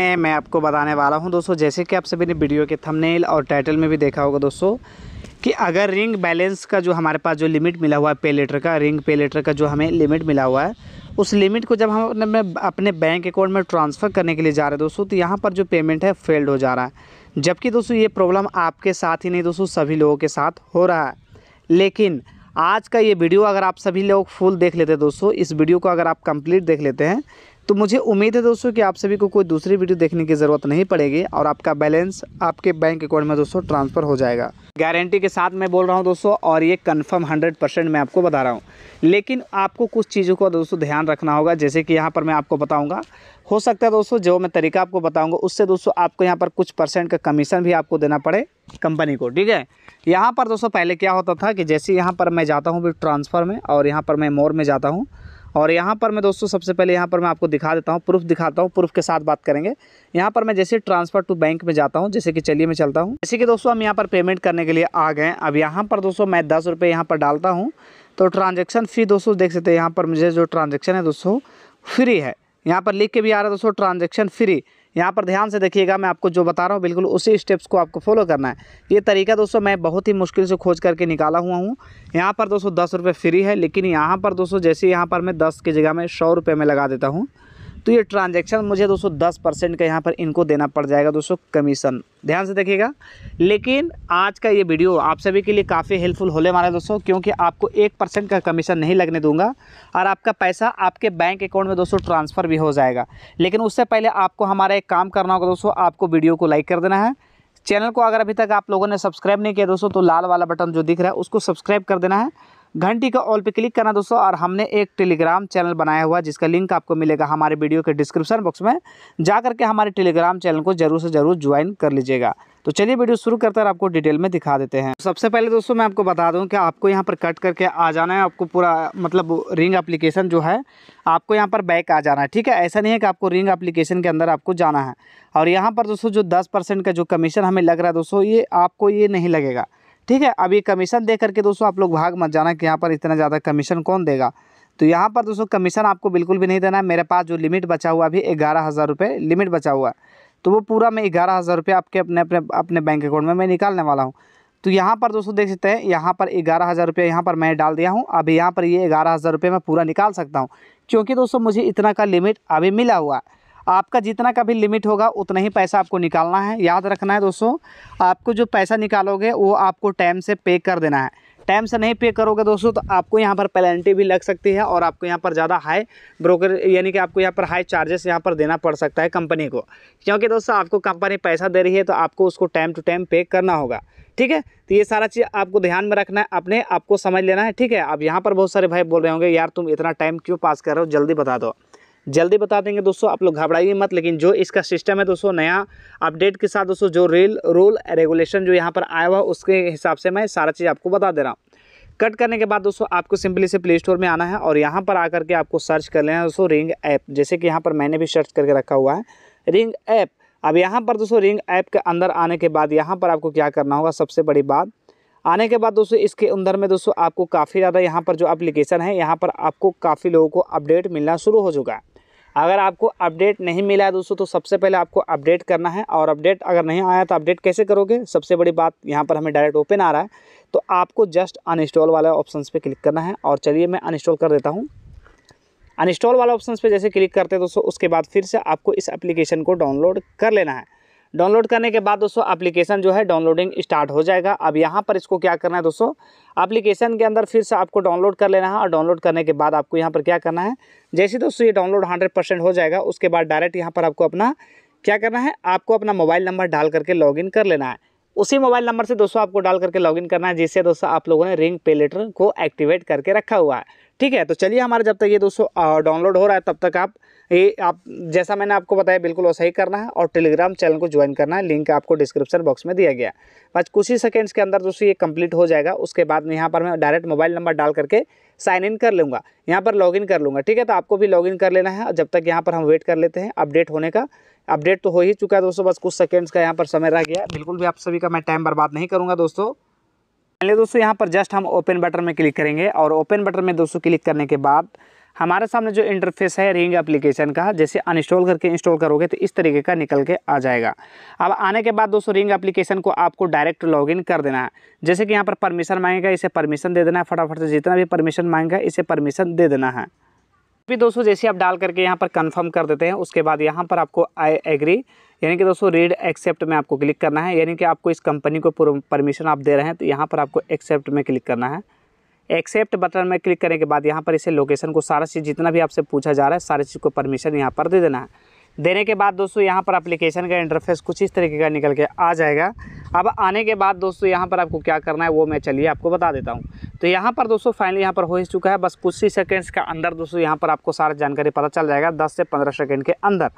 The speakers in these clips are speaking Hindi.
में मैं आपको बताने वाला हूं दोस्तों जैसे कि आप सभी ने वीडियो के थंबनेल और टाइटल में भी देखा होगा दोस्तों कि अगर रिंग बैलेंस का जो हमारे पास जो लिमिट मिला हुआ है पे लेटर का रिंग पे लेटर का जो हमें लिमिट मिला हुआ है उस लिमिट को जब हम अपने अपने बैंक अकाउंट में ट्रांसफ़र करने के लिए जा रहे हैं दोस्तों तो यहाँ पर जो पेमेंट है फेल्ड हो जा रहा है जबकि दोस्तों ये प्रॉब्लम आपके साथ ही नहीं दोस्तों सभी लोगों के साथ हो रहा है लेकिन आज का ये वीडियो अगर आप सभी लोग फुल देख लेते हैं दोस्तों इस वीडियो को अगर आप कंप्लीट देख लेते हैं तो मुझे उम्मीद है दोस्तों कि आप सभी को कोई दूसरी वीडियो देखने की ज़रूरत नहीं पड़ेगी और आपका बैलेंस आपके बैंक अकाउंट में दोस्तों ट्रांसफ़र हो जाएगा गारंटी के साथ मैं बोल रहा हूँ दोस्तों और ये कन्फर्म हंड्रेड परसेंट मैं आपको बता रहा हूँ लेकिन आपको कुछ चीज़ों का दोस्तों ध्यान रखना होगा जैसे कि यहाँ पर मैं आपको बताऊँगा हो सकता है दोस्तों जो मैं तरीका आपको बताऊँगा उससे दोस्तों आपको यहाँ पर कुछ परसेंट का कमीशन भी आपको देना पड़े कंपनी को ठीक है यहाँ पर दोस्तों पहले क्या होता था कि जैसे यहाँ पर मैं जाता हूँ ट्रांसफ़र में और यहाँ पर मैं मोर में जाता हूँ और यहाँ पर मैं दोस्तों सबसे पहले यहाँ पर मैं आपको दिखा देता हूँ प्रूफ दिखाता हूँ प्रूफ के साथ बात करेंगे यहाँ पर मैं जैसे ट्रांसफ़र टू बैंक में जाता हूँ जैसे कि चलिए मैं चलता हूँ जैसे कि दोस्तों हम यहाँ पर पेमेंट करने के लिए आ गए अब यहाँ पर दोस्तों मैं दस रुपये यहाँ पर डालता हूँ तो ट्रांजेक्शन फ़ी दोस्तों देख सकते हैं यहाँ पर मुझे जो ट्रांजेक्शन है दोस्तों फ्री है यहाँ पर लिख के भी आ रहा है दोस्तों ट्रांजेक्शन फ्री यहाँ पर ध्यान से देखिएगा मैं आपको जो बता रहा हूँ बिल्कुल उसी स्टेप्स को आपको फॉलो करना है ये तरीका दोस्तों मैं बहुत ही मुश्किल से खोज करके निकाला हुआ हूँ यहाँ पर दोस्तों दस रुपये फ्री है लेकिन यहाँ पर दोस्तों जैसे यहाँ पर मैं दस की जगह में सौ रुपये में लगा देता हूँ तो ये ट्रांजैक्शन मुझे दोस्तों दस परसेंट का यहाँ पर इनको देना पड़ जाएगा दोस्तों कमीशन ध्यान से देखिएगा लेकिन आज का ये वीडियो आप सभी के लिए काफ़ी हेल्पफुल होने वाला है दोस्तों क्योंकि आपको एक परसेंट का कमीशन नहीं लगने दूंगा और आपका पैसा आपके बैंक अकाउंट में दोस्तों ट्रांसफ़र भी हो जाएगा लेकिन उससे पहले आपको हमारा एक काम करना होगा दोस्तों आपको वीडियो को लाइक कर देना है चैनल को अगर अभी तक आप लोगों ने सब्सक्राइब नहीं किया दोस्तों तो लाल वाला बटन जो दिख रहा है उसको सब्सक्राइब कर देना है घंटी का ऑल पे क्लिक करना दोस्तों और हमने एक टेलीग्राम चैनल बनाया हुआ जिसका लिंक आपको मिलेगा हमारे वीडियो के डिस्क्रिप्शन बॉक्स में जा करके हमारे टेलीग्राम चैनल को जरूर से ज़रूर ज्वाइन कर लीजिएगा तो चलिए वीडियो शुरू करते हैं आपको डिटेल में दिखा देते हैं सबसे पहले दोस्तों मैं आपको बता दूं कि आपको यहाँ पर कट करके आ जाना है आपको पूरा मतलब रिंग एप्लीकेशन जो है आपको यहाँ पर बैक आ जाना है ठीक है ऐसा नहीं है कि आपको रिंग एप्लीकेशन के अंदर आपको जाना है और यहाँ पर दोस्तों जो दस परसेंट का जो कमीशन हमें लग रहा है दोस्तों ये आपको ये नहीं लगेगा ठीक है अभी कमीशन दे करके दोस्तों आप लोग भाग मत जाना कि यहाँ पर इतना ज़्यादा कमीशन कौन देगा तो यहाँ पर दोस्तों कमीशन आपको बिल्कुल भी नहीं देना है मेरे पास जो लिमिट बचा हुआ अभी ग्यारह हज़ार रुपये लिमिट बचा हुआ है तो वो पूरा मैं ग्यारह हज़ार रुपये आपके अपने अपने अपने बैंक अकाउंट में मैं निकालने वाला हूँ तो यहाँ पर दोस्तों देख सकते हैं यहाँ पर ग्यारह हज़ार रुपये यहाँ पर मैं डाल दिया हूँ अभी यहाँ पर ये ग्यारह हज़ार रुपये मैं पूरा निकाल सकता हूँ क्योंकि दोस्तों मुझे इतना का लिमिट अभी मिला हुआ है आपका जितना का भी लिमिट होगा उतना ही पैसा आपको निकालना है याद रखना है दोस्तों आपको जो पैसा निकालोगे वो आपको टाइम से पे कर देना है टाइम से नहीं पे करोगे दोस्तों तो आपको यहाँ पर पेनल्टी भी लग सकती है और आपको यहाँ पर ज़्यादा हाई ब्रोकर यानी कि आपको यहाँ पर हाई चार्जेस यहाँ पर देना पड़ सकता है कंपनी को क्योंकि दोस्तों आपको कंपनी पैसा दे रही है तो आपको उसको टाइम टू टाइम पे करना होगा ठीक है तो ये सारा चीज़ आपको ध्यान में रखना है अपने आपको समझ लेना है ठीक है अब यहाँ पर बहुत सारे भाई बोल रहे होंगे यार तुम इतना टाइम क्यों पास कर रहे हो जल्दी बता दो जल्दी बता देंगे दोस्तों आप लोग घबराइए मत लेकिन जो इसका सिस्टम है दोस्तों नया अपडेट के साथ दोस्तों जो रेल रूल रेगुलेशन जो यहाँ पर आया हुआ उसके हिसाब से मैं सारा चीज़ आपको बता दे रहा हूँ कट करने के बाद दोस्तों आपको सिंपली से प्ले स्टोर में आना है और यहाँ पर आकर के आपको सर्च कर लेना है दोस्तों रिंग ऐप जैसे कि यहाँ पर मैंने भी सर्च करके रखा हुआ है रिंग ऐप अब यहाँ पर दोस्तों रिंग ऐप के अंदर आने के बाद यहाँ पर आपको क्या करना होगा सबसे बड़ी बात आने के बाद दोस्तों इसके अंदर में दोस्तों आपको काफ़ी ज़्यादा यहाँ पर जो अप्लीकेशन है यहाँ पर आपको काफ़ी लोगों को अपडेट मिलना शुरू हो चुका है अगर आपको अपडेट नहीं मिला है दोस्तों तो सबसे पहले आपको अपडेट करना है और अपडेट अगर नहीं आया तो अपडेट कैसे करोगे सबसे बड़ी बात यहाँ पर हमें डायरेक्ट ओपन आ रहा है तो आपको जस्ट अनइंस्टॉल वाला ऑप्शन पर क्लिक करना है और चलिए मैं अनइंस्टॉल कर देता हूँ अनइंस्टॉल वाले ऑप्शन पर जैसे क्लिक करते हैं दोस्तों उसके बाद फिर से आपको इस एप्लीकेशन को डाउनलोड कर लेना है डाउनलोड करने के बाद दोस्तों एप्लीकेशन जो है डाउनलोडिंग स्टार्ट हो जाएगा अब यहाँ पर इसको क्या करना है दोस्तों एप्लीकेशन के अंदर फिर से आपको डाउनलोड कर लेना है और डाउनलोड करने के बाद आपको यहाँ पर क्या करना है जैसे दोस्तों ये डाउनलोड हंड्रेड हो जाएगा उसके बाद डायरेक्ट यहाँ पर आपको अपना क्या करना है आपको अपना मोबाइल नंबर डाल करके लॉग कर लेना है उसी मोबाइल नंबर से दोस्तों आपको डाल करके लॉगिन करना है जिससे दोस्तों आप लोगों ने रिंग पे लेटर को एक्टिवेट करके रखा हुआ है ठीक है तो चलिए हमारा जब तक ये दोस्तों डाउनलोड हो रहा है तब तक आप ये आप जैसा मैंने आपको बताया बिल्कुल वैसा ही करना है और टेलीग्राम चैनल को ज्वाइन करना है लिंक आपको डिस्क्रिप्शन बॉक्स में दिया गया बस कुछ ही सेकेंड्स के अंदर दोस्तों ये कंप्लीट हो जाएगा उसके बाद में यहाँ पर मैं डायरेक्ट मोबाइल नंबर डाल करके साइन इन कर लूँगा यहाँ पर लॉगिन कर लूँगा ठीक है तो आपको भी लॉगिन कर लेना है जब तक यहाँ पर हम वेट कर लेते हैं अपडेट होने का अपडेट तो हो ही चुका है दोस्तों बस कुछ सेकेंड्स का यहाँ पर समय रह गया बिल्कुल भी आप सभी का मैं टाइम बर्बाद नहीं करूँगा दोस्तों पहले दोस्तों यहाँ पर जस्ट हम ओपन बटन में क्लिक करेंगे और ओपन बटन में दोस्तों क्लिक करने के बाद हमारे सामने जो इंटरफेस है रिंग एप्लीकेशन का जैसे अनइंस्टॉल करके इंस्टॉल करोगे तो इस तरीके का निकल के आ जाएगा अब आने के बाद दोस्तों रिंग एप्लीकेशन को आपको डायरेक्ट लॉगिन कर देना है जैसे कि यहाँ पर परमिशन मांगेगा इसे परमिशन दे देना है फटाफट से जितना भी परमिशन मांगेगा इसे परमिशन दे देना है भी दोस्तों जैसे आप डाल करके यहाँ पर कंफर्म कर देते हैं उसके बाद यहाँ पर आपको आई एग्री यानी कि दोस्तों रीड एक्सेप्ट में आपको क्लिक करना है यानी कि आपको इस कंपनी को परमिशन आप दे रहे हैं तो यहाँ पर आपको एक्सेप्ट में क्लिक करना है एक्सेप्ट बटन में क्लिक करने के बाद यहाँ पर इसे लोकेशन को सारा चीज़ जितना भी आपसे पूछा जा रहा है सारी चीज़ को परमिशन यहाँ पर दे देना है देने के बाद दोस्तों यहाँ पर अप्लीकेशन का इंटरफेस कुछ इस तरीके का निकल के आ जाएगा अब आने के बाद दोस्तों यहाँ पर आपको क्या करना है वो मैं चलिए आपको बता देता हूँ तो यहाँ पर दोस्तों फाइनली यहाँ पर हो ही चुका है बस कुछ ही सेकेंड्स का अंदर दोस्तों यहाँ पर आपको सारा जानकारी पता चल जाएगा दस से पंद्रह सेकेंड के अंदर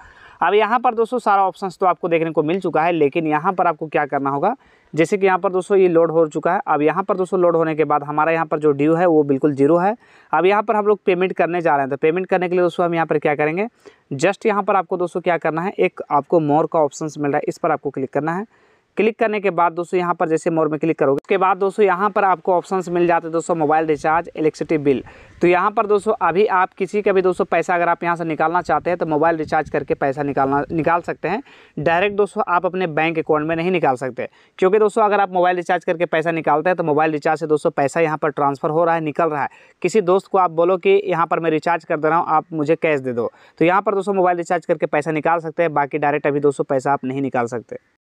अब यहाँ पर दोस्तों सारा ऑप्शन तो आपको देखने को मिल चुका है लेकिन यहाँ पर आपको क्या करना होगा जैसे कि यहाँ पर दोस्तों ये लोड हो चुका है अब यहाँ पर दोस्तों लोड होने के बाद हमारा यहाँ पर जो ड्यू है वो बिल्कुल जीरो है अब यहाँ पर हम लोग पेमेंट करने जा रहे हैं तो पेमेंट करने के लिए दोस्तों हम यहाँ पर क्या करेंगे जस्ट यहाँ पर आपको दोस्तों क्या करना है एक आपको मोर का ऑप्शन मिल रहा है इस पर आपको क्लिक करना है क्लिक करने के बाद दोस्तों यहाँ पर जैसे मोर में क्लिक करोगे उसके बाद दोस्तों यहाँ पर आपको ऑप्शंस मिल जाते हैं दोस्तों मोबाइल रिचार्ज इलेक्ट्रिसिटी बिल तो यहाँ पर दोस्तों अभी आप किसी का भी दोस्तों पैसा अगर आप यहाँ से निकालना चाहते हैं तो मोबाइल रिचार्ज करके पैसा निकालना निकाल सकते हैं डायरेक्ट दोस्तों आप अपने बैंक अकाउंट में नहीं निकाल सकते क्योंकि दोस्तों अगर आप मोबाइल रिचार्ज करके पैसा निकालते हैं तो मोबाइल रिचार्ज से दोस्तों पैसा यहाँ पर ट्रांसफ़र हो रहा है निकल रहा है किसी दोस्त को आप बोलो कि यहाँ पर मैं रिचार्ज कर दे रहा हूँ आप मुझे कैश दे दो तो यहाँ पर दोस्तों मोबाइल रिचार्ज करके पैसा निकाल सकते हैं बाकी डायरेक्ट अभी दोस्तों पैसा आप नहीं निकाल सकते